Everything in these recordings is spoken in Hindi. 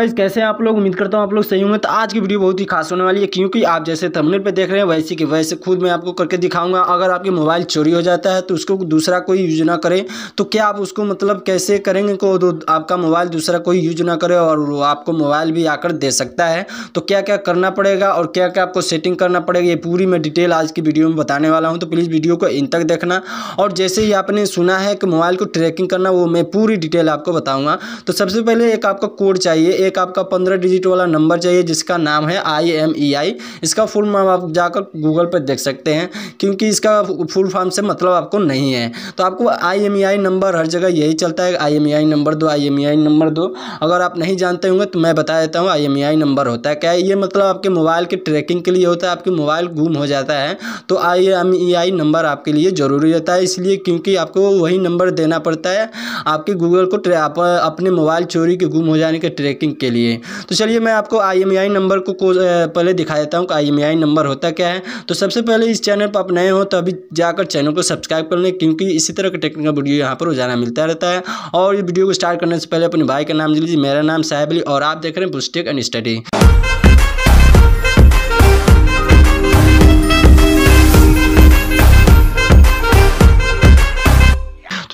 गाइस कैसे आप लोग उम्मीद करता हूँ आप लोग सही होंगे तो आज की वीडियो बहुत ही खास होने वाली है क्योंकि आप जैसे थंबनेल पे देख रहे हैं वैसे कि वैसे खुद मैं आपको करके दिखाऊंगा अगर आपके मोबाइल चोरी हो जाता है तो उसको दूसरा कोई यूज ना करे तो क्या आप उसको मतलब कैसे करेंगे को तो आपका मोबाइल दूसरा कोई यूज ना करे और आपको मोबाइल भी आकर दे सकता है तो क्या क्या करना पड़ेगा और क्या क्या आपको सेटिंग करना पड़ेगा ये पूरी मैं डिटेल आज की वीडियो में बताने वाला हूँ तो प्लीज़ वीडियो को इन तक देखना और जैसे ही आपने सुना है कि मोबाइल को ट्रैकिंग करना वो मैं पूरी डिटेल आपको बताऊँगा तो सबसे पहले एक आपका कोड चाहिए एक आपका पंद्रह डिजिट वाला नंबर चाहिए जिसका नाम है आई एम ई आई इसका फुल नाम आप जाकर गूगल पर देख सकते हैं क्योंकि इसका फुल फॉर्म से मतलब आपको नहीं है तो आपको I M E I number हर जगह यही चलता है I M E I number दो I M E I number दो अगर आप नहीं जानते होंगे तो मैं बता देता हूँ I M E I number होता है क्या ये मतलब आपके मोबाइल के ट्रैकिंग के लिए होता है आपके मोबाइल गुम हो जाता है तो I M E I number आपके लिए ज़रूरी होता है इसलिए क्योंकि आपको वही नंबर देना पड़ता है आपके गूगल को अपने मोबाइल चोरी के गुम हो जाने के ट्रैकिंग के लिए तो चलिए मैं आपको आई नंबर को, पहले दिखा देता हूँ कि आई नंबर होता क्या है तो सबसे पहले इस चैनल पर आप नए हो तो अभी जाकर चैनल को सब्सक्राइब कर लें क्योंकि इसी तरह का टेक्निकल वीडियो यहाँ पर रोजाना मिलता रहता है और ये वीडियो को स्टार्ट करने से पहले अपने भाई का नाम लीजिए मेरा नाम साहेब अली और आप देख रहे हैं पुस्तक एंड स्टडी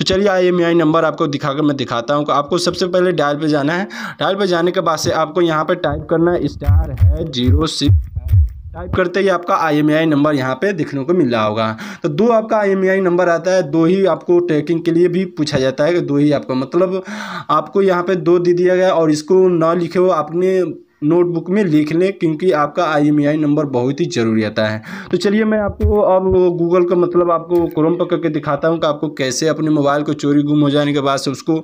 तो चलिए आई एम आई नंबर आपको दिखा कर मैं दिखाता हूँ आपको सबसे पहले डायल पर जाना है डायल पर जाने के बाद से आपको यहाँ पर टाइप करना है स्टार है जीरो सिक्स टाइप करते ही आपका आई नंबर यहाँ पे देखने को मिल रहा होगा तो दो आपका आई नंबर आता है दो ही आपको ट्रैकिंग के लिए भी पूछा जाता है कि दो ही आपका मतलब आपको यहाँ पे दो दे दिया गया और इसको ना लिखे हो आपने नोटबुक में लिख लें क्योंकि आपका आई नंबर बहुत ही ज़रूरी आता है तो चलिए मैं आपको अब गूगल का मतलब आपको क्रोम पर करके दिखाता हूँ कि आपको कैसे अपने मोबाइल को चोरी गुम हो जाने के बाद से उसको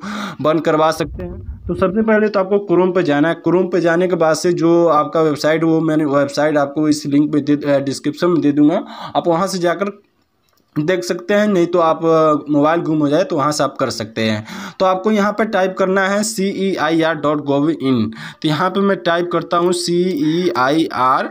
बंद करवा सकते हैं तो सबसे पहले तो आपको क्रोम पर जाना है क्रोम पर जाने के बाद से जो आपका वेबसाइट वो मैंने वेबसाइट आपको इस लिंक पर दे डिस्क्रिप्शन में दे दूँगा आप वहाँ से जाकर देख सकते हैं नहीं तो आप मोबाइल गुम हो जाए तो वहाँ से आप कर सकते हैं तो आपको यहाँ पर टाइप करना है C E I R dot gov in तो यहाँ पर मैं टाइप करता हूँ C E I R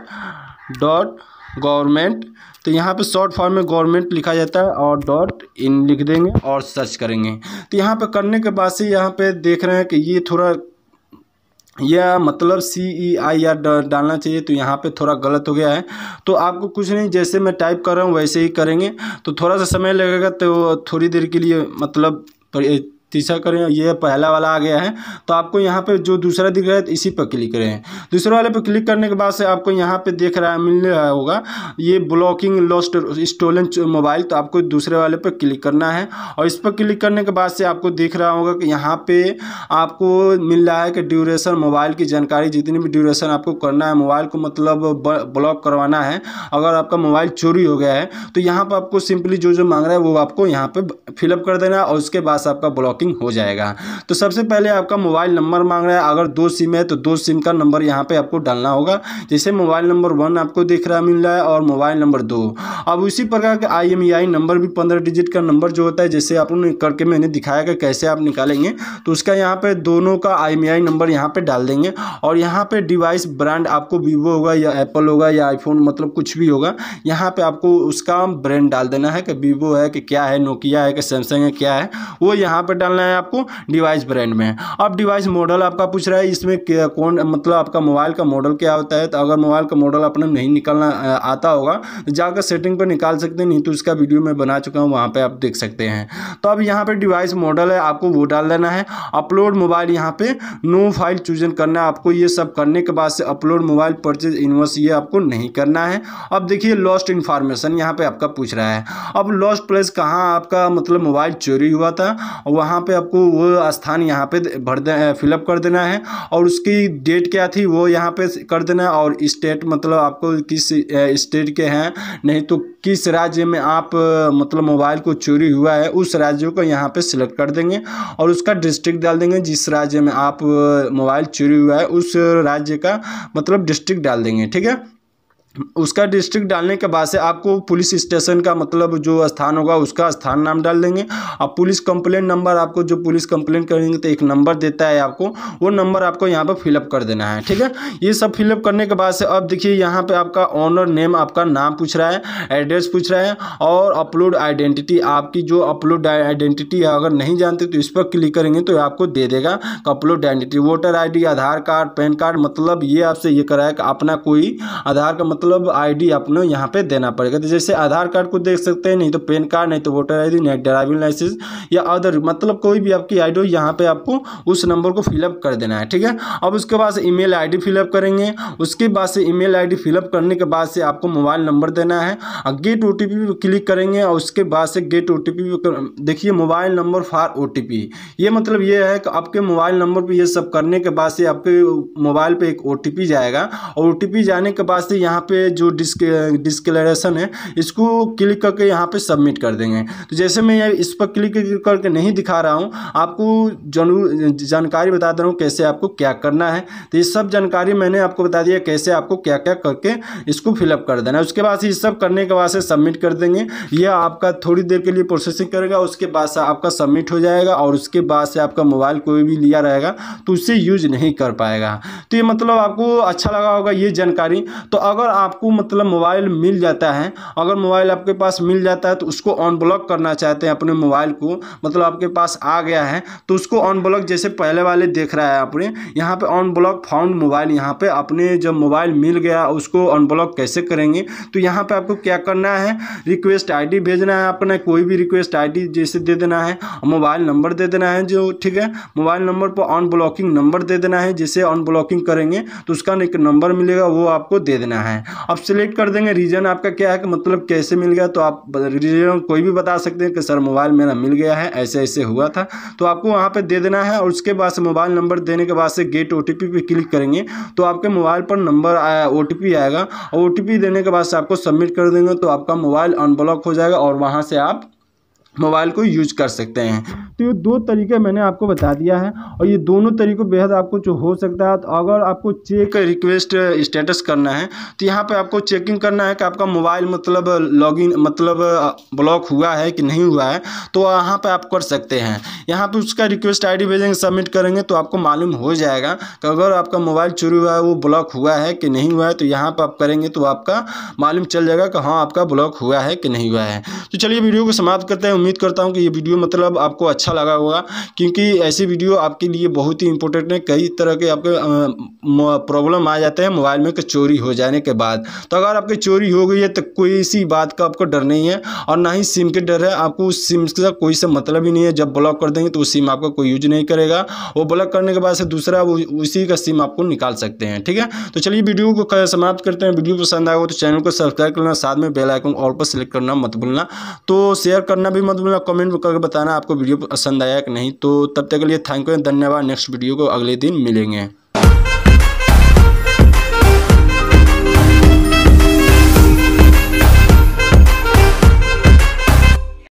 dot government तो यहाँ पे शॉर्ट फॉर्म में गवर्नमेंट लिखा जाता है और डॉट इन लिख देंगे और सर्च करेंगे तो यहाँ पे करने के बाद से यहाँ पे देख रहे हैं कि ये थोड़ा या मतलब सी ई आई आर डालना चाहिए तो यहाँ पे थोड़ा गलत हो गया है तो आपको कुछ नहीं जैसे मैं टाइप कर रहा हूँ वैसे ही करेंगे तो थोड़ा सा समय लगेगा तो थोड़ी देर के लिए मतलब तीसरा करें ये पहला वाला आ गया है तो आपको यहाँ पे जो दूसरा दिख रहा है इसी पर क्लिक करें दूसरे वाले पर क्लिक करने के बाद से आपको यहाँ पे देख रहा है मिल रहा होगा ये ब्लॉकिंग लॉस्ट स्टोलन मोबाइल तो आपको दूसरे वाले पर क्लिक करना है और इस पर क्लिक करने के बाद से आपको दिख रहा होगा कि यहाँ पर आपको मिल रहा है कि ड्यूरेशन मोबाइल की जानकारी जितनी भी ड्यूरेशन आपको करना है मोबाइल को मतलब ब्लॉक करवाना है अगर आपका मोबाइल चोरी हो गया है तो यहाँ पर आपको सिंपली जो जो मांग रहा है वो आपको यहाँ पर फिलअप कर देना है और उसके बाद आपका ब्लॉक लॉकिंग हो जाएगा तो सबसे पहले आपका मोबाइल नंबर मांग रहा है अगर दो सिम है तो दो सिम का नंबर यहाँ पे आपको डालना होगा जैसे मोबाइल नंबर वन आपको दिख रहा मिल रहा है और मोबाइल नंबर दो अब उसी प्रकार का आई नंबर भी पंद्रह डिजिट का नंबर जो होता है जैसे आप करके मैंने दिखाया कि कैसे आप निकालेंगे तो उसका यहाँ पर दोनों का आई नंबर e यहाँ पर डाल देंगे और यहाँ पर डिवाइस ब्रांड आपको वीवो होगा या एप्पल होगा या आईफोन मतलब कुछ भी होगा यहाँ पर आपको उसका ब्रांड डाल देना है कि वीवो है कि क्या है नोकिया है कि सैमसंग है क्या है वो यहाँ पर डालना है आपको डिवाइस ब्रांड में अब डिवाइस मॉडल आपका पूछ रहा है इसमें कौन मतलब आपका मोबाइल का मॉडल क्या होता है तो अगर मोबाइल का मॉडल अपने नहीं निकलना आता होगा तो जाकर सेटिंग सेटिंग पर निकाल सकते हैं नहीं तो इसका वीडियो मैं बना चुका हूँ वहाँ पर आप देख सकते हैं तो अब यहाँ पर डिवाइस मॉडल है आपको वो डाल देना है अपलोड मोबाइल यहाँ पर नो फाइल चूजन करना है आपको ये सब करने के बाद से अपलोड मोबाइल परचेज इनवर्स ये आपको नहीं करना है अब देखिए लॉस्ट इन्फॉर्मेशन यहाँ पर आपका पूछ रहा है अब लॉस्ट प्लेस कहाँ आपका मतलब मोबाइल चोरी हुआ था वहाँ पर आपको वो स्थान यहाँ पर भर दे फिलअप कर देना है और उसकी डेट क्या थी वो यहाँ पे कर देना और स्टेट मतलब आपको किस स्टेट के हैं नहीं तो किस राज्य में आप मतलब मोबाइल को चोरी हुआ है उस राज्य को यहाँ पे सिलेक्ट कर देंगे और उसका डिस्ट्रिक्ट डाल देंगे जिस राज्य में आप मोबाइल चोरी हुआ है उस राज्य का मतलब डिस्ट्रिक्ट डाल देंगे ठीक है उसका डिस्ट्रिक्ट डालने के बाद से आपको पुलिस स्टेशन का मतलब जो स्थान होगा उसका स्थान नाम डाल देंगे और पुलिस कंप्लेंट नंबर आपको जो पुलिस कंप्लेंट करेंगे तो एक नंबर देता है आपको वो नंबर आपको यहाँ पर फिलअप कर देना है ठीक है ये सब फिलअप करने के बाद से अब देखिए यहाँ पर आपका ऑनर नेम आपका नाम पूछ रहा है एड्रेस पूछ रहा है और अपलोड आइडेंटिटी आपकी जो अपलोड आइडेंटिटी है अगर नहीं जानते तो इस पर क्लिक करेंगे तो आपको दे देगा upload identity voter I Aadhaar card PAN card मतलब ये आपसे ये कराया कि अपना कोई आधार का मतलब मतलब आईडी आप लोग यहाँ पे देना पड़ेगा तो जैसे आधार कार्ड को देख सकते हैं नहीं तो पेन कार्ड नहीं तो वोटर आई नहीं ड्राइविंग लाइसेंस या अदर मतलब कोई भी आपकी आई डी हो यहाँ पर आपको उस नंबर को फिलअप कर देना है ठीक है अब उसके बाद से आई डी फिलअप करेंगे उसके बाद से आई डी फिलअप करने के बाद से आपको मोबाइल नंबर देना है और गेट ओ टी क्लिक करेंगे और उसके बाद से गेट ओ देखिए मोबाइल नंबर फॉर ओ ये मतलब ये है कि आपके मोबाइल नंबर पर ये सब करने के बाद से आपके मोबाइल पर एक ओ जाएगा और ओ जाने के बाद से यहाँ पे जो डिस्क डिस्कलेशन है इसको क्लिक करके यहाँ पे सबमिट कर देंगे तो जैसे मैं इस पर क्लिक करके नहीं दिखा रहा हूँ आपको जनू जानकारी बता दे रहा हूँ कैसे आपको क्या करना है तो ये सब जानकारी मैंने आपको बता दिया कैसे आपको क्या क्या करके इसको फिलअप कर देना है उसके बाद ये सब करने के बाद से सबमिट कर देंगे यह आपका थोड़ी देर के लिए प्रोसेसिंग करेगा उसके बाद से आपका सबमिट हो जाएगा और उसके बाद से आपका मोबाइल कोई भी लिया रहेगा तो उसे यूज नहीं कर पाएगा तो ये मतलब आपको अच्छा लगा होगा ये जानकारी तो अगर आपको मतलब मोबाइल मिल जाता है अगर मोबाइल आपके पास मिल जाता है तो उसको अनब्लॉक करना चाहते हैं अपने मोबाइल को मतलब आपके पास आ गया है तो उसको अनब्लॉक जैसे पहले वाले देख रहा है आपने यहाँ पे अनब्लॉक फाउंड मोबाइल यहाँ पे अपने जब मोबाइल मिल गया उसको अनब्लॉक कैसे करेंगे तो यहाँ पर आपको क्या करना है रिक्वेस्ट आई भेजना है अपने कोई भी रिक्वेस्ट आई जैसे दे देना है मोबाइल नंबर दे देना है जो ठीक है मोबाइल नंबर पर अनब्लॉकिंग नंबर दे देना है जिसे अनब्लॉकिंग करेंगे तो उसका एक नंबर मिलेगा वो आपको दे देना है अब सिलेक्ट कर देंगे रीज़न आपका क्या है कि मतलब कैसे मिल गया तो आप रीज़न कोई भी बता सकते हैं कि सर मोबाइल मेरा मिल गया है ऐसे ऐसे हुआ था तो आपको वहाँ पर दे देना है और उसके बाद से मोबाइल नंबर देने के बाद से गेट ओ टी पे क्लिक करेंगे तो आपके मोबाइल पर नंबर आया ओ आएगा और ओ देने के बाद से आपको सबमिट कर देंगे तो आपका मोबाइल अनब्लॉक हो जाएगा और वहाँ से आप मोबाइल को यूज कर सकते हैं तो ये दो तरीके मैंने आपको बता दिया है और ये दोनों तरीकों बेहद आपको जो हो सकता है तो अगर आपको चेक रिक्वेस्ट स्टेटस करना है तो यहाँ पे आपको चेकिंग करना है कि आपका मोबाइल मतलब लॉगिन मतलब ब्लॉक हुआ है कि नहीं हुआ है तो यहाँ पर आप कर सकते हैं यहाँ पर उसका रिक्वेस्ट आई डी भेजेंगे सबमिट करेंगे तो आपको मालूम हो जाएगा कि अगर आपका मोबाइल चोरी हुआ है वो ब्लॉक हुआ है कि नहीं हुआ है तो यहाँ पर आप करेंगे तो आपका मालूम चल जाएगा कि हाँ आपका ब्लॉक हुआ है कि नहीं हुआ है तो चलिए वीडियो को समाप्त करते हैं उम्मीद करता हूँ कि ये वीडियो मतलब आपको अच्छा लगा होगा क्योंकि ऐसी वीडियो आपके लिए बहुत ही इंपॉर्टेंट है कई तरह के आपके प्रॉब्लम आ जाते हैं मोबाइल में चोरी हो जाने के बाद तो अगर आपकी चोरी हो गई है तो कोई इसी बात का आपको डर नहीं है और ना ही सिम के डर है आपको उस सिम का कोई से मतलब ही नहीं है जब ब्लॉक कर देंगे तो उस सिम आपका कोई यूज नहीं करेगा वो ब्लॉक करने के बाद से दूसरा वो उसी का सिम आपको निकाल सकते हैं ठीक है तो चलिए वीडियो को समाप्त करते हैं वीडियो पसंद आएगा तो चैनल को सब्सक्राइब करना साथ में बेलाइकन ऑल पर सेलेक्ट करना मत भूलना तो शेयर करना भी मत भूलना कमेंट करके बताना आपको वीडियो पसंद आया कि नहीं तो तब तक के लिए थैंक यू धन्यवाद नेक्स्ट वीडियो को अगले दिन मिलेंगे